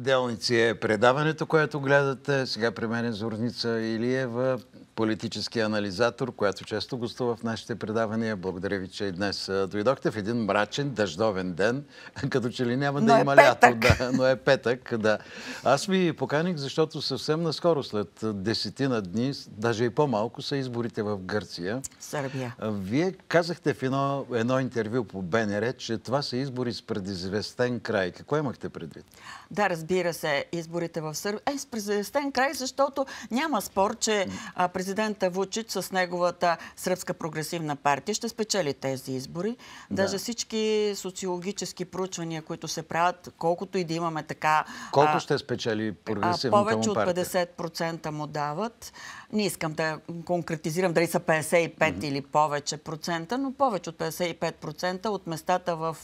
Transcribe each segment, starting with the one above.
Делници е предаването, което гледате. Сега при мен е Зорница Илиева, политически анализатор, която често гостува в нашите предавания. Благодаря ви, че и днес дойдохте в един мрачен, дъждовен ден, като че ли няма да е има лято, да, но е петък. Да. Аз ви поканих, защото съвсем наскоро, след десетина дни, даже и по-малко, са изборите в Гърция. Сърбия. Вие казахте в едно, едно интервю по БНР, че това са избори с предизвестен край. Какво имахте предвид? Да, разбира разбира се, изборите в Сърбия е с президентен край, защото няма спор, че президента Вучич с неговата Сръбска прогресивна партия ще спечели тези избори. Да. Даже всички социологически проучвания, които се правят, колкото и да имаме така... Колко ще спечели прогресивната му партия? Повече от 50% му дават. Не искам да конкретизирам дали са 55 mm-hmm. или повече процента, но повече от 55% от местата в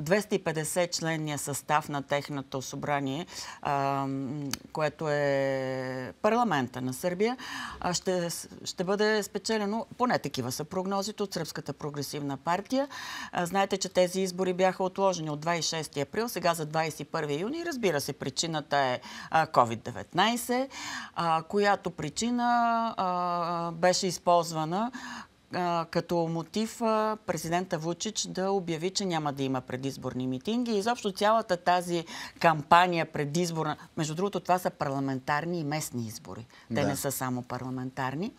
250 членния състав на техното събрание, което е парламента на Сърбия, ще, ще бъде спечелено, поне такива са прогнозите от Сръбската прогресивна партия. Знаете, че тези избори бяха отложени от 26 април, сега за 21 юни. Разбира се, причината е COVID-19, която причина а, беше използвана като мотив президента Вучич да обяви, че няма да има предизборни митинги. И изобщо цялата тази кампания предизборна... Между другото, това са парламентарни и местни избори. Те да. не са само парламентарни.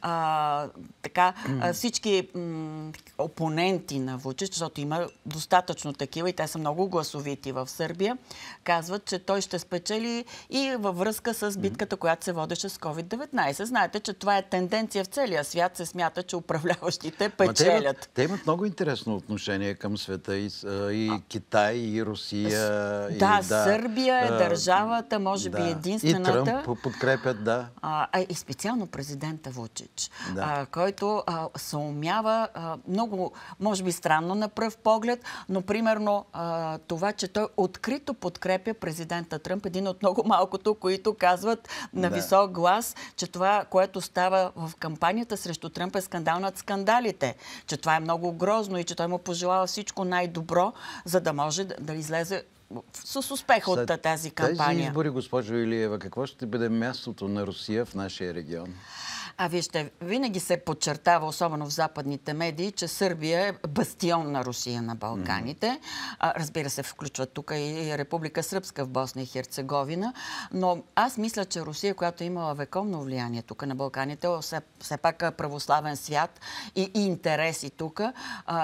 А, така, всички м, опоненти на Вучич, защото има достатъчно такива и те са много гласовити в Сърбия, казват, че той ще спечели и във връзка с битката, която се водеше с COVID-19. Знаете, че това е тенденция в целия свят. Се смята, че управляващите печелят. Те имат, те имат много интересно отношение към света и, и а... Китай, и Русия. Да, и, да Сърбия е държавата, може да. би единствената. И Тръмп подкрепят, да. А, и специално президента Вучич, да. а, който а, се умява а, много, може би странно на пръв поглед, но примерно а, това, че той открито подкрепя президента Тръмп, един от много малкото, които казват на да. висок глас, че това, което става в кампанията срещу Тръмп е скандал изгрял скандалите, че това е много грозно и че той му пожелава всичко най-добро, за да може да, да излезе с успех от тази кампания. Тези избори, госпожо Илиева, какво ще бъде мястото на Русия в нашия регион? А вижте, винаги се подчертава, особено в западните медии, че Сърбия е бастион на Русия на Балканите. а, разбира се, включват тук и Република Сръбска в Босна и Херцеговина. Но аз мисля, че Русия, която е имала вековно влияние тук на Балканите, е все, все пак православен свят и, и интереси тук,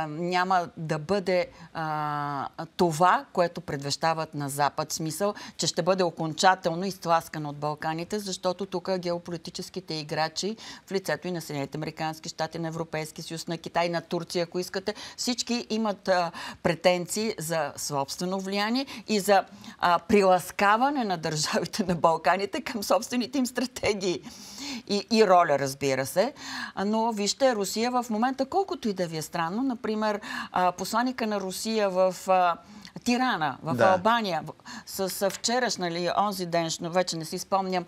няма да бъде а, това, което предвещават на Запад. Смисъл, че ще бъде окончателно изтласкан от Балканите, защото тук геополитическите играчи в лицето и на Съединените Американски щати, на Европейски съюз, на Китай, на Турция, ако искате. Всички имат претенции за собствено влияние и за приласкаване на държавите на Балканите към собствените им стратегии. И, и роля, разбира се. Но вижте, Русия в момента, колкото и да ви е странно, например, посланика на Русия в... Тирана, в да. Албания, с вчерашна или онзи ден, вече не си спомням,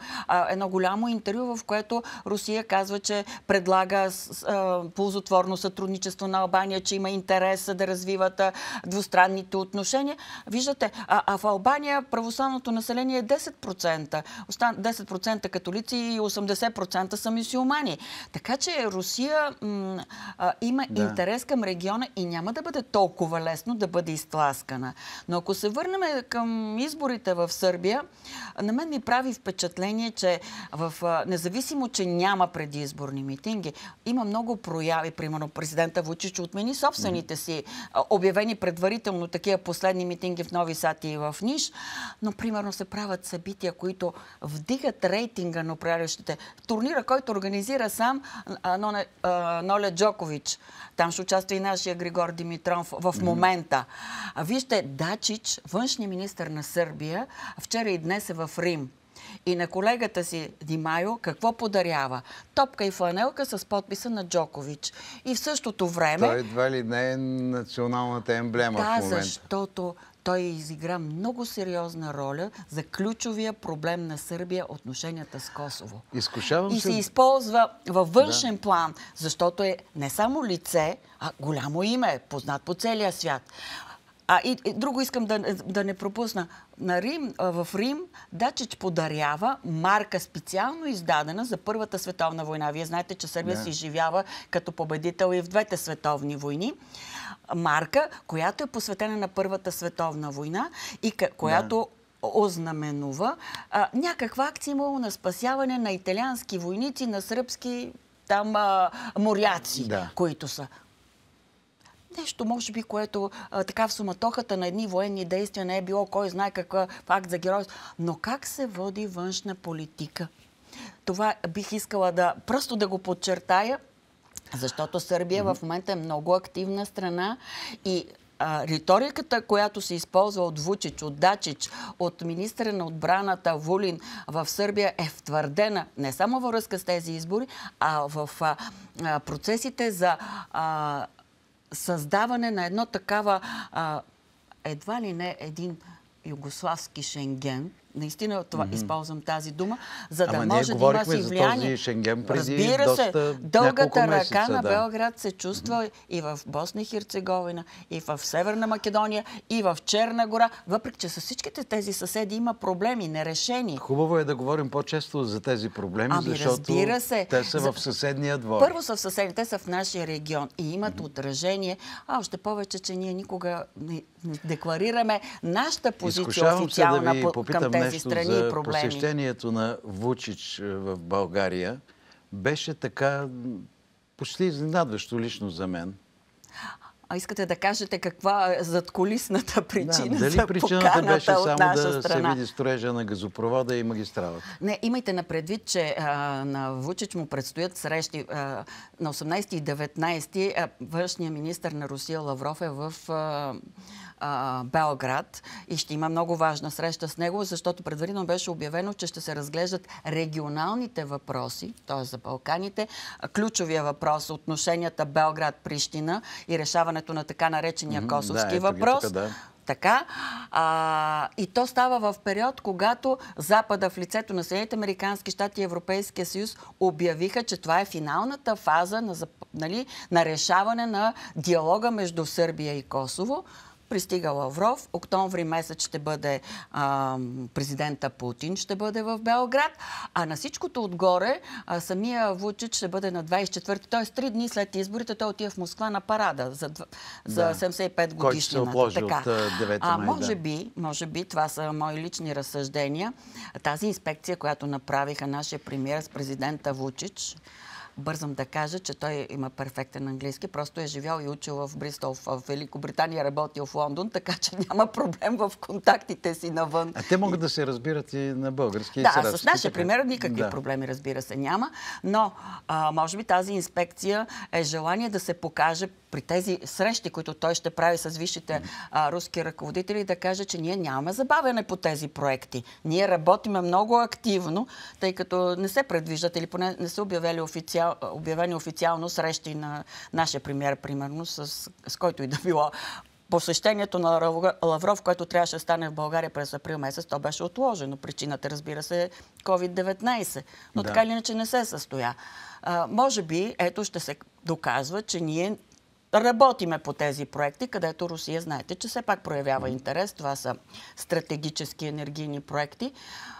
едно голямо интервю, в което Русия Турция, казва, че предлага ползотворно сътрудничество на Албания, че има интерес да развиват двустранните отношения. Виждате, а в Албания православното население е 10%. 10% католици и 80% са мисиомани. Така че Русия има да. интерес към региона и няма да бъде толкова лесно да бъде изтласкана. Но ако се върнем към изборите в Сърбия, на мен ми прави впечатление, че в, независимо, че няма предизборни митинги. Има много прояви, примерно президента Вучич отмени собствените си обявени предварително такива последни митинги в Нови Сати и в Ниш, но примерно се правят събития, които вдигат рейтинга на управляващите. Турнира, който организира сам Ноле Джокович. Там ще участва и нашия Григор Димитров в момента. Вижте, Дачич, външния министр на Сърбия, вчера и днес е в Рим и на колегата си Димайо какво подарява? Топка и фланелка с подписа на Джокович. И в същото време... Той едва ли не е националната емблема да, в момента. Да, защото той изигра много сериозна роля за ключовия проблем на Сърбия отношенията с Косово. Изкушавам и се... се използва във външен да. план, защото е не само лице, а голямо име, познат по целия свят. А, и, и друго искам да, да не пропусна. На Рим, в Рим Дачич подарява марка специално издадена за Първата световна война. Вие знаете, че Сърбия yeah. си живява като победител и в двете световни войни. Марка, която е посветена на Първата световна война и която yeah. ознаменува а, някаква акция имало на спасяване на италиански войници, на сръбски там а, моряци, да. които са. Нещо, може би, което а, така в суматохата на едни военни действия не е било кой знае какъв факт за геройство. Но как се води външна политика? Това бих искала да просто да го подчертая, защото Сърбия mm -hmm. в момента е много активна страна и а, риториката, която се използва от Вучич, от Дачич, от министра на отбраната Вулин в Сърбия е втвърдена не само във връзка с тези избори, а в а, процесите за а, създаване на едно такава, а, едва ли не един югославски Шенген, Наистина това, mm-hmm. използвам тази дума, за да Ама може да има си влияние. Шенген преди Разбира доста, дългата месеца, ръка да. на Белград се чувства mm-hmm. и в Босна и Херцеговина, и в Северна Македония, и в Черна гора, въпреки че с всичките тези съседи има проблеми, нерешени. Хубаво е да говорим по-често за тези проблеми, ами, защото те са в съседния двор. Първо са в съседния, те са в нашия регион и имат mm-hmm. отражение, а още повече, че ние никога не декларираме нашата позиция Изкушавам официална да ви попитам, към тези тези страни и проблеми. за посещението на Вучич е, в България беше така почти изненадващо лично за мен. А искате да кажете каква е задколисната причина да, дали за причината беше само да страна? се види строежа на газопровода и магистралата? Не, имайте на предвид, че а, на Вучич му предстоят срещи а, на 18 и 19 външния министр на Русия Лавров е в а, Белград и ще има много важна среща с него, защото предварително беше обявено, че ще се разглеждат регионалните въпроси, т.е. за Балканите, ключовия въпрос отношенията Белград-Прищина и решаването решаването на така наречения косовски да, въпрос. тук, да. Така. А, и то става в период, когато Запада в лицето на Съединените Американски щати и Европейския съюз обявиха, че това е финалната фаза на, нали, на решаване на диалога между Сърбия и Косово. Пристига Лавров. Октомври месец ще бъде а, президента Путин, ще бъде в Белград. А на всичкото отгоре а, самия Вучич ще бъде на 24-ти. Т.е. три дни след изборите той отива в Москва на парада за, за да. 75 годишнината. Който се така. от 9 май. А, може би, може би, това са мои лични разсъждения. Тази инспекция, която направиха нашия премьер с президента Вучич, бързам да кажа, че той има перфектен английски. Просто е живял и учил в Бристол, в Великобритания, работил в Лондон, така че няма проблем в контактите си навън. А те могат да се разбират и на български. Да, и с нашия пример никакви да. проблеми, разбира се, няма. Но, а, може би, тази инспекция е желание да се покаже при тези срещи, които той ще прави с висшите а, руски ръководители, да каже, че ние нямаме забавяне по тези проекти. Ние работиме много активно, тъй като не се предвиждат или поне не са обявени, официал, обявени официално срещи на нашия премьер, примерно, с, с който и да било посещението на Лавров, което трябваше да стане в България през април месец, то беше отложено. Причината, разбира се, е COVID-19. Но да. така или иначе не се състоя. А, може би, ето ще се доказва, че ние Работиме по тези проекти, където Русия знаете, че все пак проявява интерес. Това са стратегически енергийни проекти.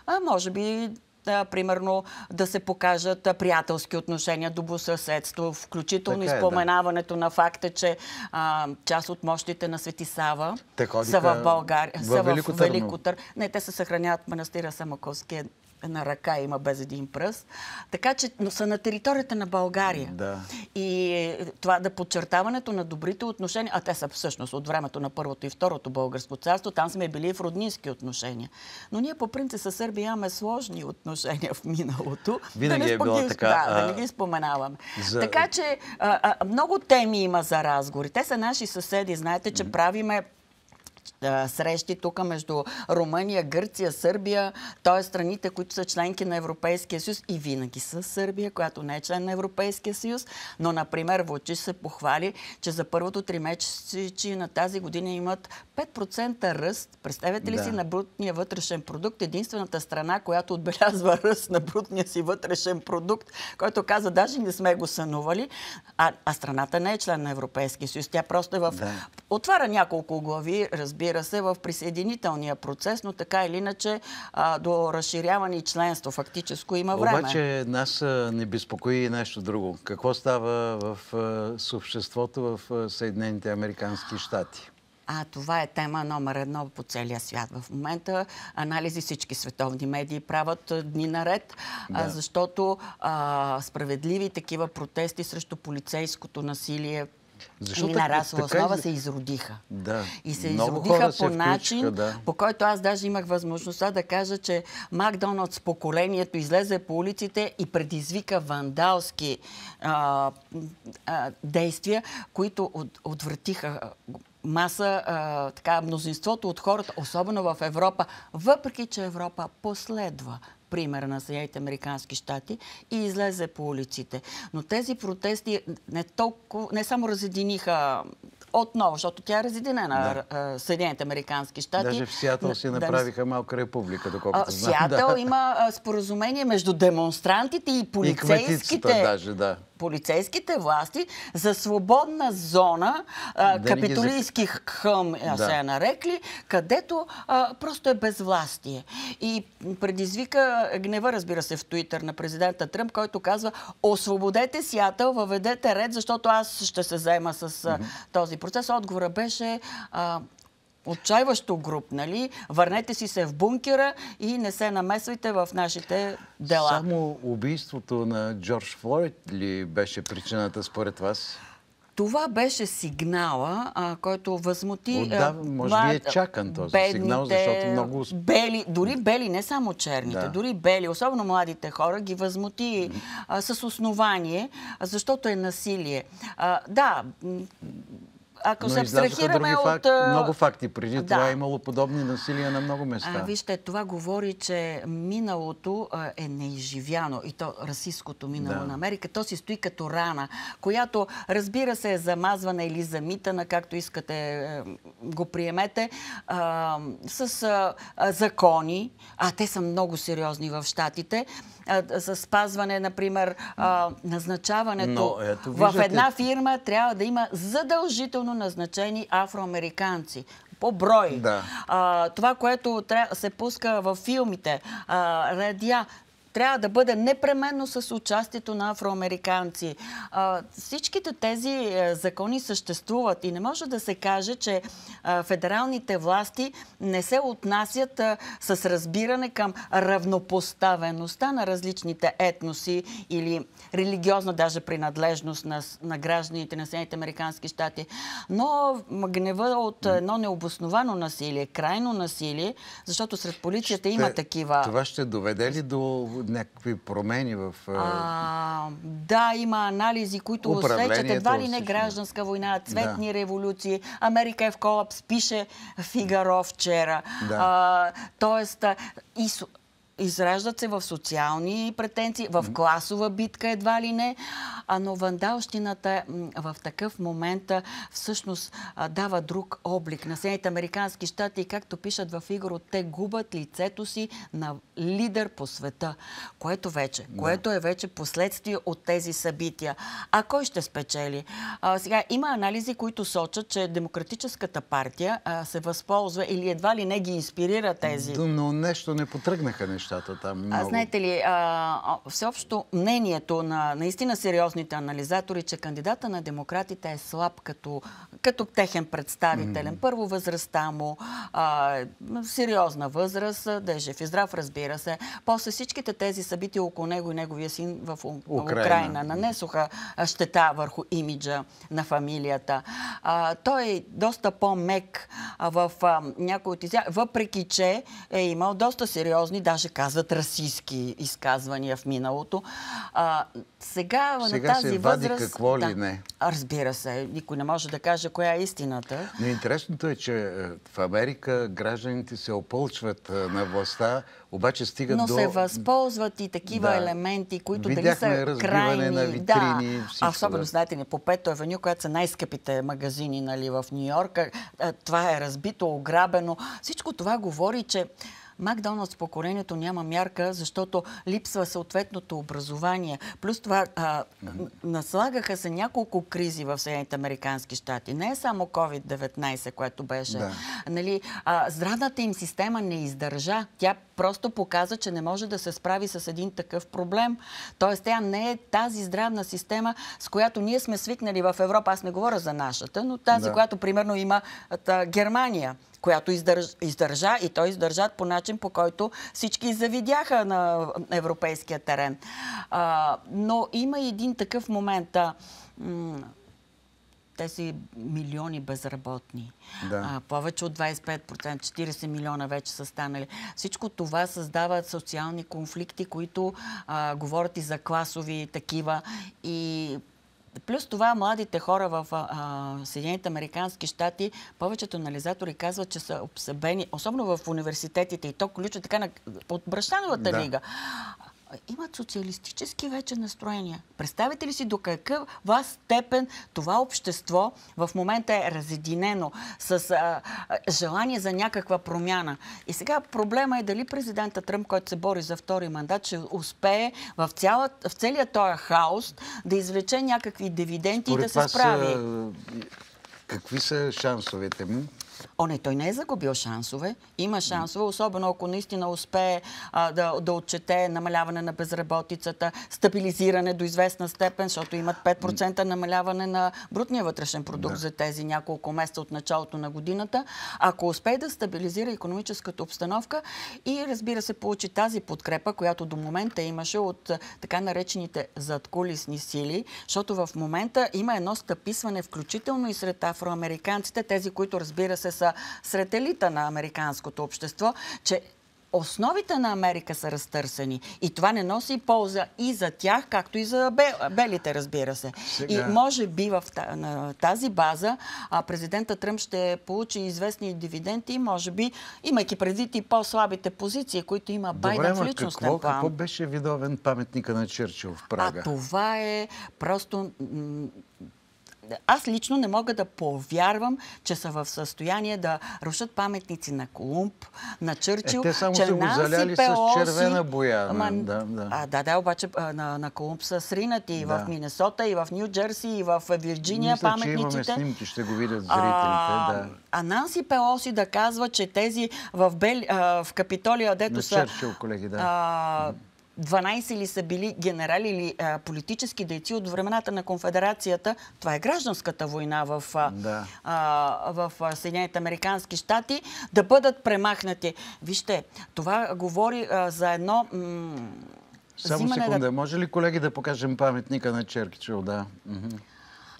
А може би да, примерно да се покажат приятелски отношения, добросъседство, включително е, изпоменаването да. на факта, че а, част от мощите на Свети Сава са в България, са в Велико Търно. Не, те се съхраняват в манастира Самоковския една ръка има без един пръст. Така че, но са на територията на България. Да. И е, това да подчертаването на добрите отношения, а те са всъщност от времето на първото и второто българско царство, там сме били в роднински отношения. Но ние по принцип с Сърбия имаме сложни отношения в миналото. Винаги да е било така. Да, а... да не ги споменаваме. За... Така че а, а, много теми има за разговори. Те са наши съседи. Знаете, че mm -hmm. правиме срещи тук между Румъния, Гърция, Сърбия, т.е. страните, които са членки на Европейския съюз и винаги са Сърбия, която не е член на Европейския съюз, но, например, Вълчи се похвали, че за първото три месечи на тази година имат 5% ръст. Представете ли да. си на брутния вътрешен продукт? Единствената страна, която отбелязва ръст на брутния си вътрешен продукт, който каза, даже не сме го сънували, а, а страната не е член на Европейския съюз. Тя просто е в... Да. Отваря няколко глави, разбира разбира се, в присъединителния процес, но така или иначе а, до разширяване и членство фактически има време. Обаче нас не безпокои нещо друго. Какво става в, а, в а, Съединените Американски щати? А това е тема номер едно по целия свят. В момента анализи всички световни медии правят дни наред, да. защото а, справедливи такива протести срещу полицейското насилие защо Еми, на расова така... основа се изродиха. Да. И се Много изродиха по начин, да. по който аз даже имах възможността да кажа, че Макдоналдс поколението излезе по улиците и предизвика вандалски а, а, действия, които от, отвратиха маса, а, така, мнозинството от хората, особено в Европа, въпреки че Европа последва пример на Съединените Американски щати и излезе по улиците. Но тези протести не, толкова, не само разединиха отново, защото тя е разединена да. Съединените Американски щати. Даже в Сиатъл си направиха да, малка република, доколкото знам. В Сиатъл да. има споразумение между демонстрантите и полицейските. И даже, да полицейските власти за свободна зона, а, капитолийски хъм, да. се е нарекли, където а, просто е безвластие. И предизвика гнева, разбира се, в Туитър на президента Тръмп, който казва освободете сиятел, въведете ред, защото аз ще се заема с този процес. Отговора беше а, отчаиващо груп, нали? Върнете си се в бункера и не се намесвайте в нашите дела. Само убийството на Джордж Флойд ли беше причината според вас? Това беше сигнала, а, който възмути... Отдава, може би е чакан този бедните, сигнал, защото много... Бели, дори бели, не само черните, да. дори бели, особено младите хора, ги възмути а, с основание, защото е насилие. А, да, ако се абстрахираме от... Факт, много факти. Преди да. това е имало подобни насилия на много места. А, вижте, това говори, че миналото е неизживяно. И то расистското минало да. на Америка. То си стои като рана, която разбира се е замазвана или замитана, както искате е, го приемете, а, с а, закони. А те са много сериозни в Штатите за спазване, например, назначаването. В една фирма трябва да има задължително назначени афроамериканци по брой. това, което се пуска във филмите, радия, трябва да бъде непременно с участието на афроамериканци. Всичките тези е, закони съществуват и не може да се каже, че федералните власти не се отнасят с разбиране към равнопоставеността на различните етноси или религиозна даже принадлежност на, на гражданите на Съединените Американски щати. Но гнева от едно необосновано насилие, крайно насилие, защото сред полицията ще, има такива. Това ще доведе ли до някакви промени в... А, да, има анализи, които усещат едва ли не гражданска война, цветни да. революции, Америка е в колапс, пише Фигаро вчера. Да. А, тоест, и израждат се в социални претенции, в класова битка едва ли не, но вандалщината в такъв момент всъщност дава друг облик на Съединените Американски щати както пишат в Игоро, те губят лицето си на лидер по света, което вече, да. което е вече последствие от тези събития. А кой ще спечели? А, сега, има анализи, които сочат, че Демократическата партия а, се възползва или едва ли не ги инспирира тези. Но нещо не потръгнаха нещо нещата там. Много... А, знаете ли, а, всеобщо мнението на наистина сериозните анализатори, че кандидата на демократите е слаб като, като техен представителен. Mm -hmm. Първо възрастта му, а, сериозна възраст, да е жив и здрав, разбира се. После всичките тези събития около него и неговия син в Украина, Украина нанесоха щета върху имиджа на фамилията. А, той е доста по-мек в а, някои от изя... въпреки че е имал доста сериозни, даже казват расистски изказвания в миналото. А, сега, сега на тази се вади възраст... какво да, ли не. Разбира се, никой не може да каже коя е истината. Но интересното е, че е, в Америка гражданите се опълчват е, на властта, обаче стигат Но до... Но се възползват и такива да. елементи, които Видяхме дали са крайни. на витрини. Да. Всичко, а особено, да. знаете ли, по Пето Авеню, която са най-скъпите магазини нали, в нью йорка е, това е разбито, ограбено. Всичко това говори, че Макдоналдс покорението няма мярка, защото липсва съответното образование. Плюс това а, наслагаха се няколко кризи в Съединените Американски щати. Не е само COVID-19, което беше. Да. Нали, а, здравната им система не издържа. Тя просто показа, че не може да се справи с един такъв проблем. Тоест, тя не е тази здравна система, с която ние сме свикнали в Европа. Аз не говоря за нашата, но тази, да. която примерно има Германия която издърж, издържа и той издържа по начин, по който всички завидяха на европейския терен. А, но има и един такъв момент. А, тези милиони безработни. Да. А, повече от 25%, 40 милиона вече са станали. Всичко това създава социални конфликти, които а, говорят и за класови такива. И Плюс това, младите хора в Съединените Американски щати, повечето анализатори казват, че са обсъбени, особено в университетите, и то ключа така на, от Бращановата да. лига имат социалистически вече настроения. Представете ли си до вас степен това общество в момента е разединено с а, желание за някаква промяна? И сега проблема е дали президента Тръмп, който се бори за втори мандат, ще успее в, цяла, в целият този хаос да извлече някакви дивиденти Според и да се справи. Са... Какви са шансовете му? О, не, той не е загубил шансове. Има шансове, особено ако наистина успее а, да, да отчете намаляване на безработицата, стабилизиране до известна степен, защото имат 5% намаляване на брутния вътрешен продукт да. за тези няколко месеца от началото на годината. Ако успее да стабилизира економическата обстановка и разбира се получи тази подкрепа, която до момента имаше от така наречените задкулисни сили, защото в момента има едно стъписване, включително и сред афроамериканците, тези, които разбира се са сред елита на американското общество, че основите на Америка са разтърсени. И това не носи полза и за тях, както и за белите, разбира се. Сега... И може би в тази база президента Тръмп ще получи известни дивиденти, може би, имайки предвид и по-слабите позиции, които има Байден Добре, в личностен какво, план. Какво беше видовен паметника на Черчил в Прага? А това е просто аз лично не мога да повярвам, че са в състояние да рушат паметници на Колумб, на Чърчил. Е, те само че са го заляли Пеоси, с червена боя. Ама, да, да. А, да, да, обаче на, на Колумб са сринати и да. в Миннесота, и в Нью Джерси, и в Вирджиния Мисля, паметниците. Мисля, че имаме снимки, ще го видят зрителите. А, да. а Нанси Пелоси да казва, че тези в, Бел, а, в Капитолия, дето на са... Чърчил, колеги, да. А, 12 ли са били генерали или а, политически дейци от времената на конфедерацията. Това е гражданската война в, да. а, в Съединените Американски щати, да бъдат премахнати. Вижте, това говори а, за едно... Само секунда, да... може ли колеги да покажем паметника на Черкичо? Да.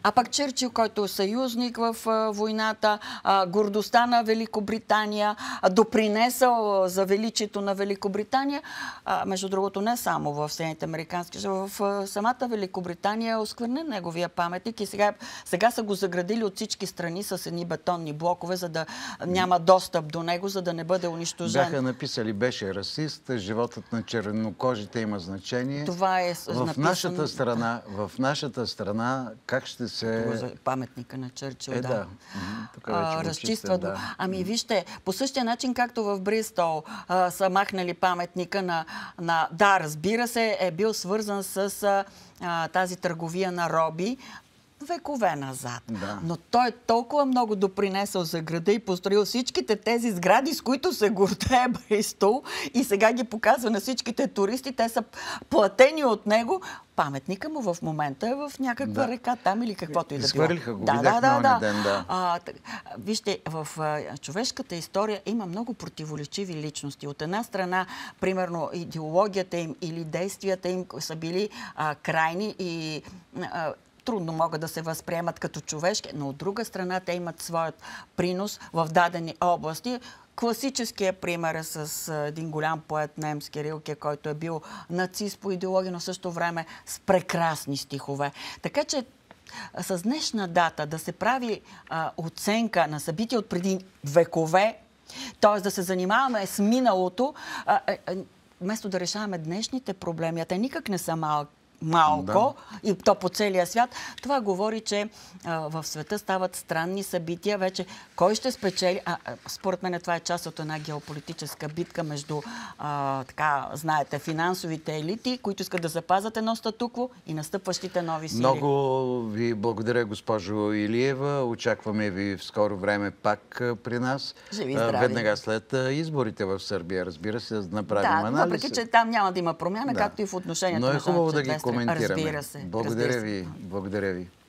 А пък Черчил, който е съюзник в войната, гордостта на Великобритания, допринесъл за величието на Великобритания, между другото не само в Съединените Американски, в самата Великобритания е осквърнен неговия паметник и сега, сега са го заградили от всички страни с едни бетонни блокове, за да няма достъп до него, за да не бъде унищожен. Бяха написали, беше расист, животът на чернокожите има значение. Това е В написано... нашата страна, в нашата страна, как ще се... за паметника на Черчил е, да. да. А, разчиства. Да. Ами вижте, по същия начин, както в Бристол а, са махнали паметника на, на... Да, разбира се, е бил свързан с... А, тази търговия на роби, векове назад. Да. Но той е толкова много допринесъл за града и построил всичките тези сгради, с които се гордее Бристол и сега ги показва на всичките туристи. Те са платени от него. Паметника му в момента е в някаква да. река там или каквото и да било. Изхвърлиха го, да, да, да, да. Ден, да. А, вижте, в а, човешката история има много противоречиви личности. От една страна, примерно, идеологията им или действията им са били а, крайни и а, трудно могат да се възприемат като човешки, но от друга страна те имат своят принос в дадени области, Класическия пример е с един голям поет немски Рилке, който е бил нацист по идеология, но също време с прекрасни стихове. Така че с днешна дата да се прави а, оценка на събития от преди векове, т.е. да се занимаваме с миналото, а, а, е, е, вместо да решаваме днешните проблеми, а те никак не са малки, малко да. и то по целия свят, това говори, че а, в света стават странни събития. Вече кой ще спечели? А, според мен това е част от една геополитическа битка между, а, така, знаете, финансовите елити, които искат да запазят едно статукво и настъпващите нови сили. Много ви благодаря, госпожо Илиева. Очакваме ви в скоро време пак при нас. Живи здрави. Веднага след изборите в Сърбия, разбира се, да направим да, анализ. Да, въпреки, че там няма да има промяна, да. както и в отношенията Но е хубаво да ги коментираме. Разбира се. Благодаря разбира се. Благодаря ви.